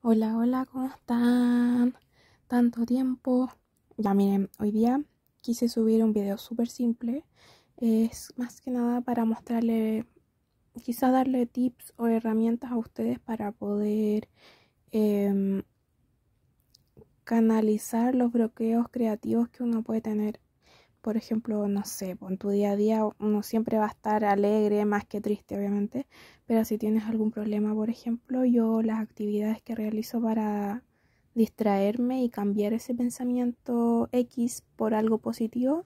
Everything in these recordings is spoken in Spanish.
Hola, hola, ¿cómo están? Tanto tiempo. Ya miren, hoy día quise subir un video súper simple. Es más que nada para mostrarle, quizá darle tips o herramientas a ustedes para poder em, canalizar los bloqueos creativos que uno puede tener por ejemplo, no sé, pues, en tu día a día uno siempre va a estar alegre más que triste, obviamente, pero si tienes algún problema, por ejemplo, yo las actividades que realizo para distraerme y cambiar ese pensamiento X por algo positivo,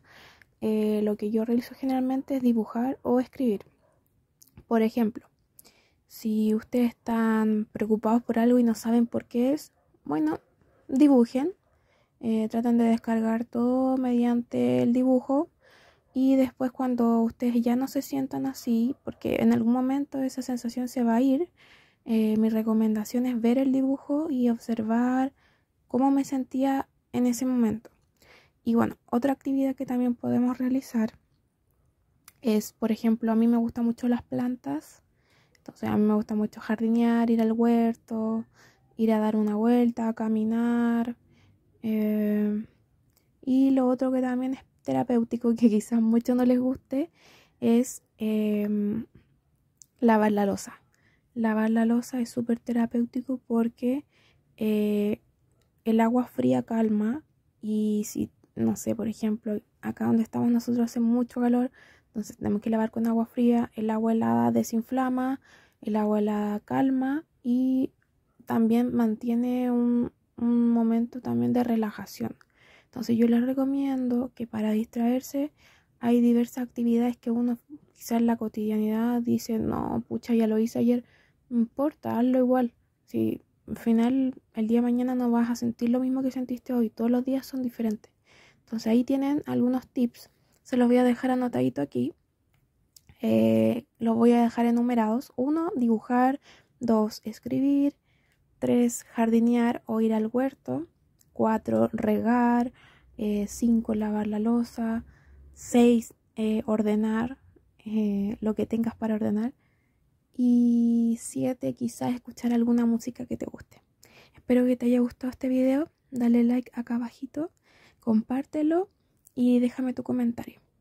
eh, lo que yo realizo generalmente es dibujar o escribir. Por ejemplo, si ustedes están preocupados por algo y no saben por qué es, bueno, dibujen Traten eh, tratan de descargar todo mediante el dibujo y después cuando ustedes ya no se sientan así, porque en algún momento esa sensación se va a ir, eh, mi recomendación es ver el dibujo y observar cómo me sentía en ese momento. Y bueno, otra actividad que también podemos realizar es, por ejemplo, a mí me gustan mucho las plantas, entonces a mí me gusta mucho jardinear, ir al huerto, ir a dar una vuelta, caminar, Em, y lo otro que también es terapéutico, que quizás mucho no les guste, es em, lavar la losa. Lavar la losa es súper terapéutico porque eh, el agua fría calma y si, no sé, por ejemplo, acá donde estamos nosotros hace mucho calor, entonces tenemos que lavar con agua fría, el agua helada desinflama, el agua helada calma y también mantiene un, un momento también de relajación. Entonces yo les recomiendo que para distraerse hay diversas actividades que uno quizás en la cotidianidad dice, no, pucha, ya lo hice ayer, no importa, hazlo igual. Si al final el día de mañana no vas a sentir lo mismo que sentiste hoy, todos los días son diferentes. Entonces ahí tienen algunos tips, se los voy a dejar anotadito aquí. Eh, los voy a dejar enumerados. Uno, dibujar. Dos, escribir. 3. Jardinear o ir al huerto. 4. Regar. 5. Eh, lavar la losa. 6. Eh, ordenar eh, lo que tengas para ordenar. Y 7. Quizás escuchar alguna música que te guste. Espero que te haya gustado este video. Dale like acá abajito. Compártelo y déjame tu comentario.